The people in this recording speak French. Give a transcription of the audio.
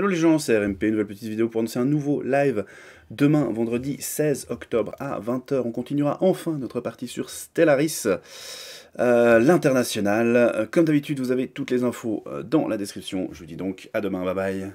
Hello les gens, c'est RMP, une nouvelle petite vidéo pour annoncer un nouveau live demain, vendredi 16 octobre à 20h. On continuera enfin notre partie sur Stellaris, euh, l'international. Comme d'habitude, vous avez toutes les infos euh, dans la description. Je vous dis donc à demain, bye bye.